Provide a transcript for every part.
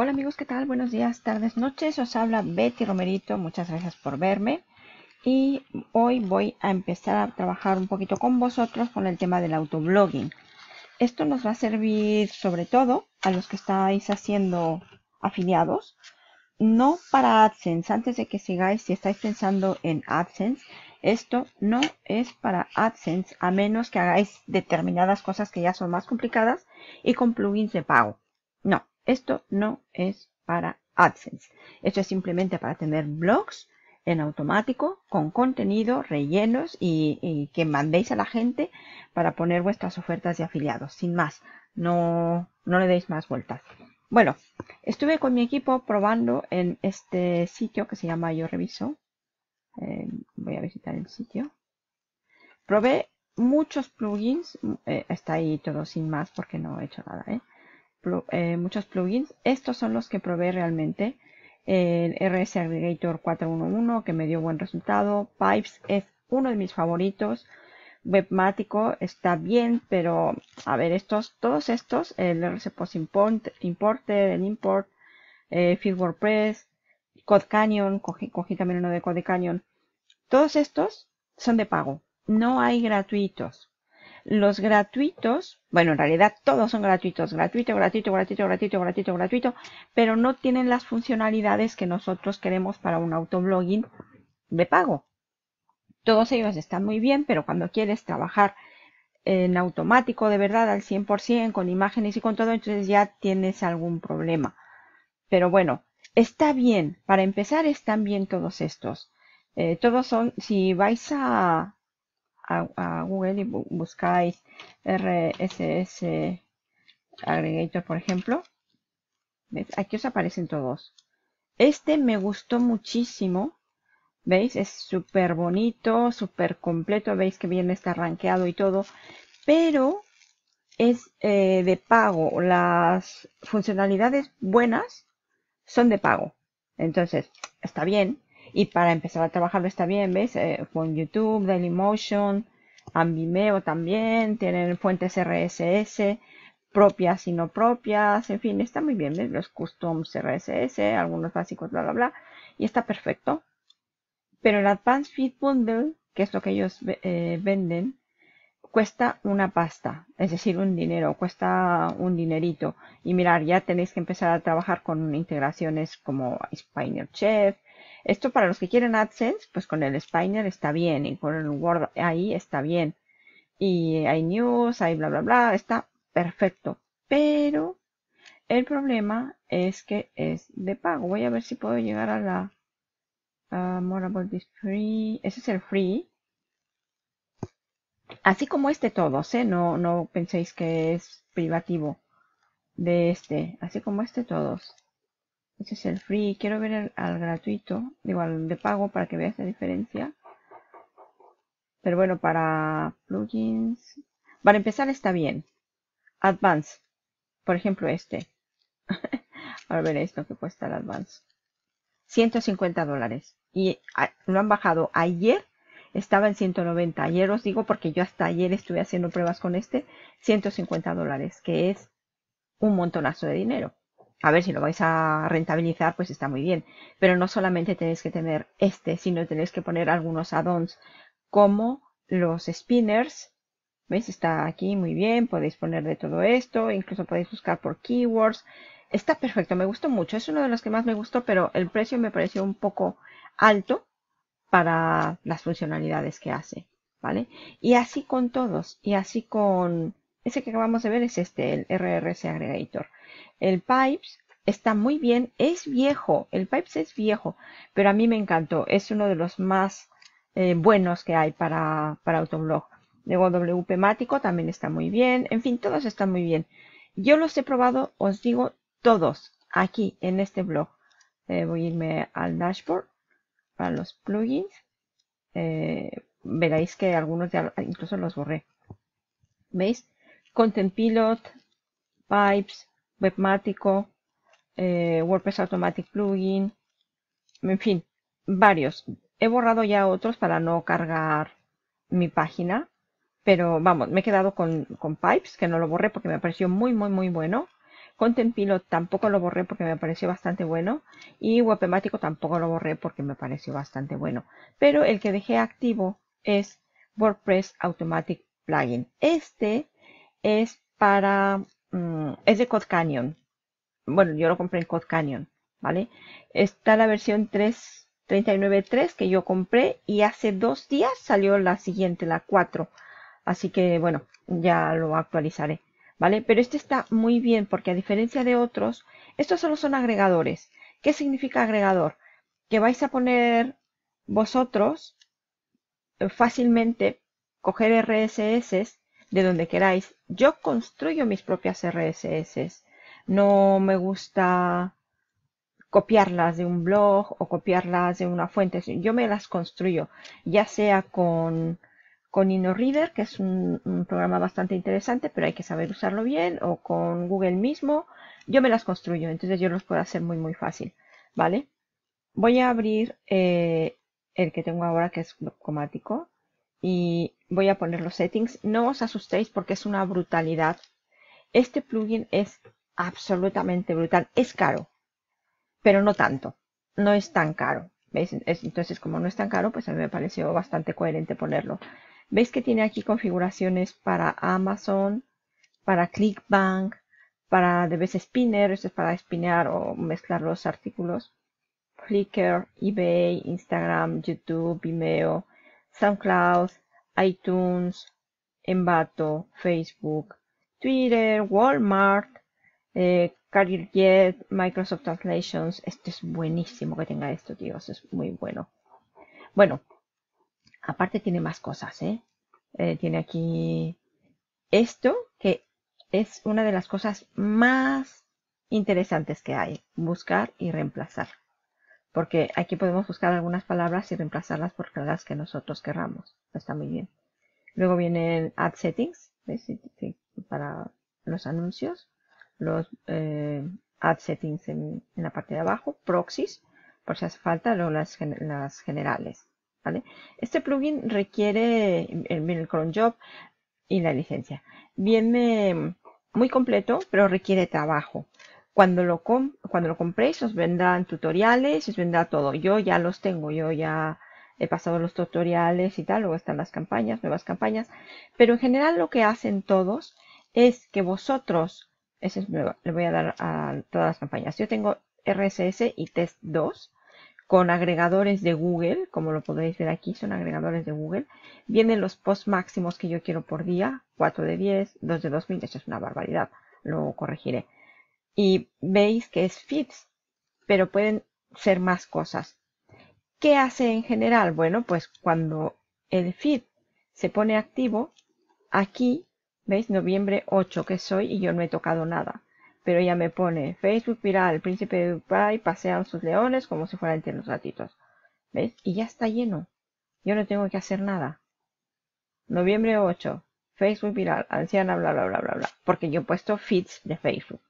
Hola amigos, ¿qué tal? Buenos días, tardes, noches. Os habla Betty Romerito. Muchas gracias por verme. Y hoy voy a empezar a trabajar un poquito con vosotros con el tema del autoblogging. Esto nos va a servir sobre todo a los que estáis haciendo afiliados. No para AdSense. Antes de que sigáis, si estáis pensando en AdSense, esto no es para AdSense a menos que hagáis determinadas cosas que ya son más complicadas y con plugins de pago. No, esto no es para AdSense. Esto es simplemente para tener blogs en automático con contenido, rellenos y, que mandéis a la gente para poner vuestras ofertas de afiliados. Sin más, no, no le deis más vueltas. Bueno, estuve con mi equipo probando en este sitio que se llama Yo Reviso. Eh, voy a visitar el sitio. Probé muchos plugins. Eh, está ahí todo sin más porque no he hecho nada. ¿eh? Eh, muchos plugins. Estos son los que probé realmente. El RS Aggregator 411 que me dio buen resultado. Pipes es uno de mis favoritos. Webmático está bien, pero a ver, estos, todos estos, el RC Post Import, Importer, el Import, eh, Feed WordPress, Code Canyon, cogí también uno de Code Canyon. Todos estos son de pago. No hay gratuitos. Los gratuitos, bueno, en realidad todos son gratuitos, gratuito, gratuito, gratuito, gratuito, gratuito, gratuito, pero no tienen las funcionalidades que nosotros queremos para un autoblogging de pago. Todos ellos están muy bien, pero cuando quieres trabajar en automático de verdad al 100% con imágenes y con todo, entonces ya tienes algún problema. Pero bueno, está bien, para empezar están bien todos estos. Eh, todos son, si vais a a, Google y buscáis RSS Aggregator, por ejemplo, aquí os aparecen todos. Este me gustó muchísimo. ¿Veis? Es súper bonito, súper completo. Veis que bien está rankeado y todo. Pero es eh, de pago. Las funcionalidades buenas son de pago. Entonces, está bien. Y para empezar a trabajarlo está bien, ¿ves? Eh, con YouTube, Dailymotion, Ambimeo también, tienen fuentes RSS propias y no propias, en fin, está muy bien, ¿ves? Los customs RSS, algunos básicos, bla, bla, bla, y está perfecto. Pero el Advanced Feed Bundle, que es lo que ellos eh, venden, cuesta una pasta, es decir, un dinero, cuesta un dinerito. Y mirar, ya tenéis que empezar a trabajar con integraciones como Spiner Chef, esto para los que quieren AdSense, pues con el Spiner está bien y con el Word ahí está bien. Y hay news, hay bla, bla, bla, está perfecto. Pero el problema es que es de pago. Voy a ver si puedo llegar a la... Uh, more free. Ese es el free. Así como este todos, ¿eh? No, no penséis que es privativo de este. Así como este todos. Este es el free. Quiero ver el, al gratuito, digo al de pago para que veas la diferencia. Pero bueno, para plugins. Para empezar está bien. Advance, Por ejemplo, este. Ahora ver esto que cuesta el Advance. 150 dólares. Y lo han bajado ayer. Estaba en 190. Ayer os digo porque yo hasta ayer estuve haciendo pruebas con este. 150 dólares, que es un montonazo de dinero a ver si lo vais a rentabilizar, pues está muy bien. Pero no solamente tenéis que tener este, sino tenéis que poner algunos add-ons como los spinners. ¿Veis? Está aquí muy bien. Podéis poner de todo esto. Incluso podéis buscar por keywords. Está perfecto. Me gustó mucho. Es uno de los que más me gustó, pero el precio me pareció un poco alto para las funcionalidades que hace. ¿Vale? Y así con todos. Y así con... Ese que acabamos de ver es este, el RRC Aggregator. El Pipes está muy bien, es viejo, el Pipes es viejo, pero a mí me encantó, es uno de los más eh, buenos que hay para, para Autoblog. Luego Mático también está muy bien, en fin, todos están muy bien. Yo los he probado, os digo, todos aquí en este blog. Eh, voy a irme al dashboard para los plugins. Eh, veréis que algunos ya incluso los borré. ¿Veis? Content Pilot, Pipes, Webmático, eh, WordPress Automatic Plugin, en fin, varios. He borrado ya otros para no cargar mi página, pero vamos, me he quedado con, con Pipes, que no lo borré porque me pareció muy, muy, muy bueno. Content Pilot tampoco lo borré porque me pareció bastante bueno. Y Webmático tampoco lo borré porque me pareció bastante bueno. Pero el que dejé activo es WordPress Automatic Plugin. Este es para Mm, es de Cod Canyon. Bueno, yo lo compré en Code Canyon, ¿vale? Está la versión 3.39.3 que yo compré y hace dos días salió la siguiente, la 4. Así que, bueno, ya lo actualizaré, ¿vale? Pero este está muy bien porque a diferencia de otros, estos solo son agregadores. ¿Qué significa agregador? Que vais a poner vosotros eh, fácilmente coger RSS de donde queráis. Yo construyo mis propias RSS. No me gusta copiarlas de un blog o copiarlas de una fuente. Yo me las construyo, ya sea con, con InnoReader, que es un, programa bastante interesante, pero hay que saber usarlo bien, o con Google mismo. Yo me las construyo, entonces yo los puedo hacer muy, muy fácil. ¿Vale? Voy a abrir eh, el que tengo ahora, que es Comático, y voy a poner los settings. No os asustéis porque es una brutalidad. Este plugin es absolutamente brutal. Es caro, pero no tanto. No es tan caro. ¿Veis? Entonces, como no es tan caro, pues a mí me pareció bastante coherente ponerlo. ¿Veis que tiene aquí configuraciones para Amazon, para Clickbank, para de vez Spinner, esto es para espinear o mezclar los artículos, Flickr, eBay, Instagram, YouTube, Vimeo, SoundCloud, iTunes, Envato, Facebook, Twitter, Walmart, eh, Microsoft Translations. Esto es buenísimo que tenga esto, tíos. Este es muy bueno. Bueno, aparte tiene más cosas, ¿eh? eh tiene aquí esto, que es una de las cosas más interesantes que hay. Buscar y reemplazar. Porque aquí podemos buscar algunas palabras y reemplazarlas por las que nosotros querramos está muy bien. Luego vienen Ad Settings, para los anuncios, los eh, Ad Settings en, la parte de abajo, Proxies, por si hace falta, luego las, generales. ¿vale? Este plugin requiere el, el cron job y la licencia. Viene muy completo, pero requiere trabajo. Cuando lo, cuando lo compréis os vendrán tutoriales, os vendrá todo. Yo ya los tengo, yo ya he pasado los tutoriales y tal, luego están las campañas, nuevas campañas, pero en general lo que hacen todos es que vosotros, es nuevo, le voy a dar a todas las campañas, yo tengo RSS y Test 2 con agregadores de Google, como lo podéis ver aquí, son agregadores de Google. Vienen los post máximos que yo quiero por día, 4 de 10, 2 de 2000, eso es una barbaridad, lo corregiré. Y veis que es feeds, pero pueden ser más cosas. ¿Qué hace en general? Bueno, pues cuando el feed se pone activo, aquí, ¿veis? Noviembre 8 que soy y yo no he tocado nada. Pero ya me pone Facebook viral, príncipe de Dubai, pasean sus leones como si fueran entre los ratitos. ¿Veis? Y ya está lleno. Yo no tengo que hacer nada. Noviembre 8, Facebook viral, anciana, bla, bla, bla, bla, bla. Porque yo he puesto feeds de Facebook.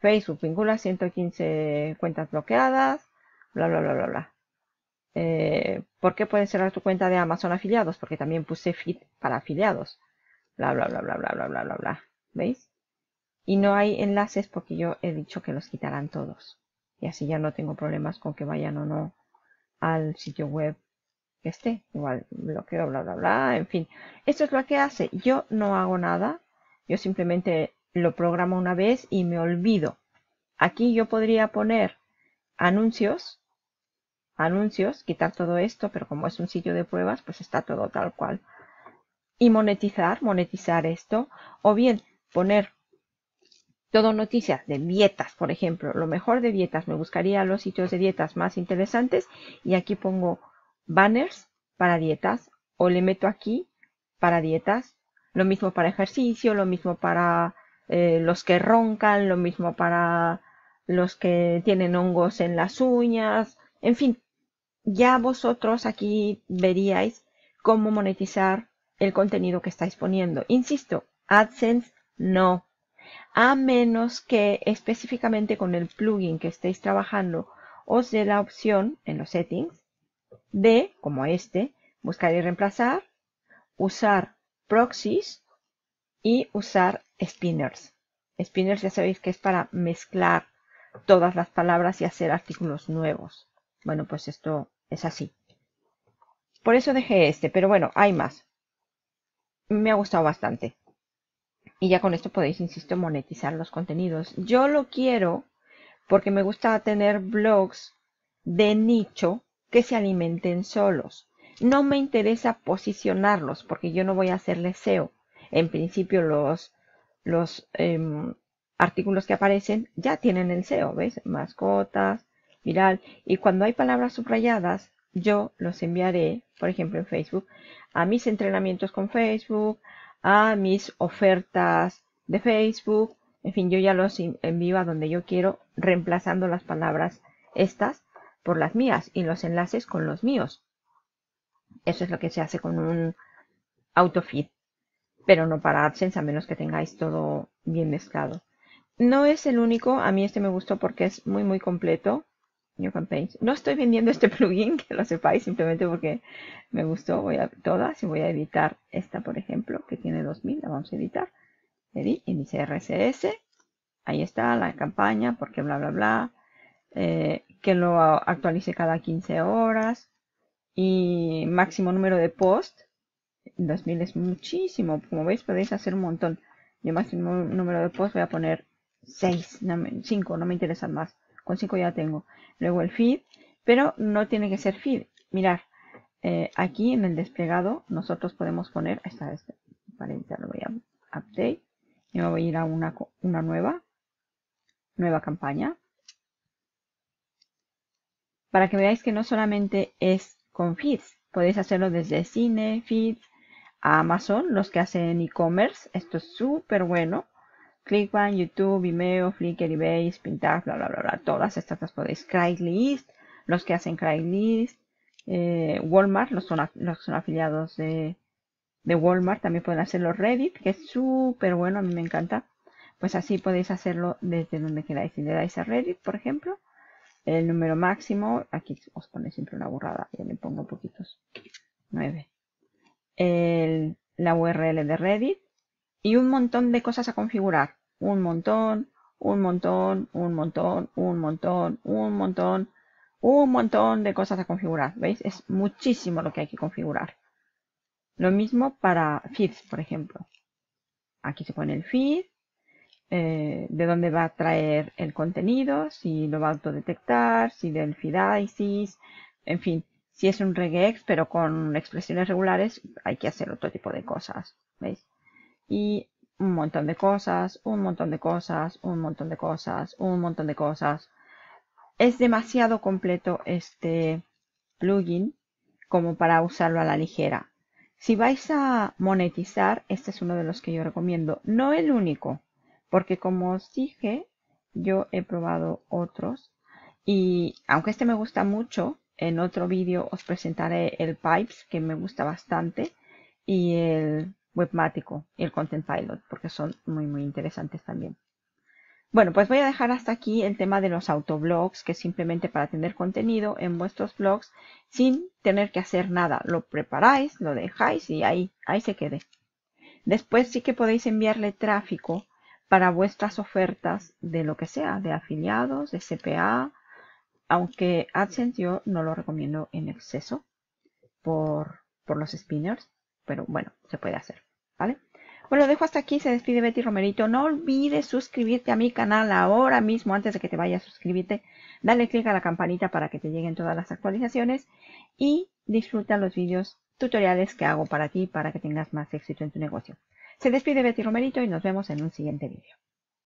Facebook vincula 115 cuentas bloqueadas, bla, bla, bla, bla, bla. Eh, ¿por qué puedes cerrar tu cuenta de Amazon afiliados? Porque también puse feed para afiliados. Bla, bla, bla, bla, bla, bla, bla, bla, bla. ¿Veis? Y no hay enlaces porque yo he dicho que los quitarán todos. Y así ya no tengo problemas con que vayan o no al sitio web que esté. Igual bloqueo, bla, bla, bla. En fin, esto es lo que hace. Yo no hago nada. Yo simplemente lo programo una vez y me olvido. Aquí yo podría poner anuncios anuncios, quitar todo esto, pero como es un sitio de pruebas, pues está todo tal cual. Y monetizar, monetizar esto, o bien poner todo noticias de dietas, por ejemplo, lo mejor de dietas, me buscaría los sitios de dietas más interesantes y aquí pongo banners para dietas o le meto aquí para dietas, lo mismo para ejercicio, lo mismo para eh, los que roncan, lo mismo para los que tienen hongos en las uñas, en fin, ya vosotros aquí veríais cómo monetizar el contenido que estáis poniendo. Insisto, AdSense no. A menos que específicamente con el plugin que estéis trabajando os dé la opción en los settings de, como este, buscar y reemplazar, usar proxies y usar spinners. Spinners ya sabéis que es para mezclar todas las palabras y hacer artículos nuevos. Bueno, pues esto es así. Por eso dejé este, pero bueno, hay más. Me ha gustado bastante. Y ya con esto podéis, insisto, monetizar los contenidos. Yo lo quiero porque me gusta tener blogs de nicho que se alimenten solos. No me interesa posicionarlos porque yo no voy a hacerle SEO. En principio los, los em, artículos que aparecen ya tienen el SEO, ¿ves? Mascotas, y cuando hay palabras subrayadas, yo los enviaré, por ejemplo, en Facebook, a mis entrenamientos con Facebook, a mis ofertas de Facebook. En fin, yo ya los envío a donde yo quiero, reemplazando las palabras estas por las mías y los enlaces con los míos. Eso es lo que se hace con un autofit, pero no para AdSense a menos que tengáis todo bien mezclado. No es el único, a mí este me gustó porque es muy muy completo. No estoy vendiendo este plugin, que lo sepáis, simplemente porque me gustó. Voy a todas y voy a editar esta, por ejemplo, que tiene 2000. La vamos a editar, Edit. índice RSS. Ahí está la campaña, porque bla, bla, bla. Eh, que lo actualice cada 15 horas. Y máximo número de post. 2000 es muchísimo. Como veis, podéis hacer un montón. Yo máximo número de post voy a poner 6, 5, no me interesan más con 5 ya tengo. Luego el feed, pero no tiene que ser feed. Mirar, eh, aquí en el desplegado nosotros podemos poner, esta, vez para lo voy a update, y me voy a ir a una, una nueva, nueva campaña. Para que veáis que no solamente es con feeds, podéis hacerlo desde cine, feed a Amazon, los que hacen e-commerce, esto es súper bueno. Clickbank, YouTube, Vimeo, Flickr, eBay, Pintar, bla, bla, bla, Todas estas las podéis. Craigslist, los que hacen Craigslist, eh, Walmart, los, son, los que son afiliados de, Walmart. También pueden hacerlo Reddit, que es súper bueno, a mí me encanta. Pues así podéis hacerlo desde donde queráis. Si le dais a Reddit, por ejemplo, el número máximo, aquí os pone siempre una burrada, Ya le pongo poquitos, 9. la URL de Reddit, y un montón de cosas a configurar. Un montón, un montón, un montón, un montón, un montón, un montón de cosas a configurar. ¿Veis? Es muchísimo lo que hay que configurar. Lo mismo para feeds, por ejemplo. Aquí se pone el feed, eh, de dónde va a traer el contenido, si lo va a autodetectar, si del ISIS, en fin, si es un regex pero con expresiones regulares hay que hacer otro tipo de cosas, ¿veis? y un montón de cosas, un montón de cosas, un montón de cosas, un montón de cosas. Es demasiado completo este plugin como para usarlo a la ligera. Si vais a monetizar, este es uno de los que yo recomiendo, no el único, porque como os dije, yo he probado otros y aunque este me gusta mucho, en otro vídeo os presentaré el Pipes que me gusta bastante y el Webmático y el Content Pilot, porque son muy, muy interesantes también. Bueno, pues voy a dejar hasta aquí el tema de los autoblogs, que simplemente para tener contenido en vuestros blogs sin tener que hacer nada. Lo preparáis, lo dejáis y ahí, ahí se quede. Después sí que podéis enviarle tráfico para vuestras ofertas de lo que sea, de afiliados, de CPA, aunque AdSense yo no lo recomiendo en exceso por, por los spinners pero bueno, se puede hacer, ¿vale? Bueno, lo dejo hasta aquí, se despide Betty Romerito. No olvides suscribirte a mi canal ahora mismo, antes de que te vayas, suscribirte. Dale click a la campanita para que te lleguen todas las actualizaciones y disfruta los vídeos tutoriales que hago para ti para que tengas más éxito en tu negocio. Se despide Betty Romerito y nos vemos en un siguiente vídeo.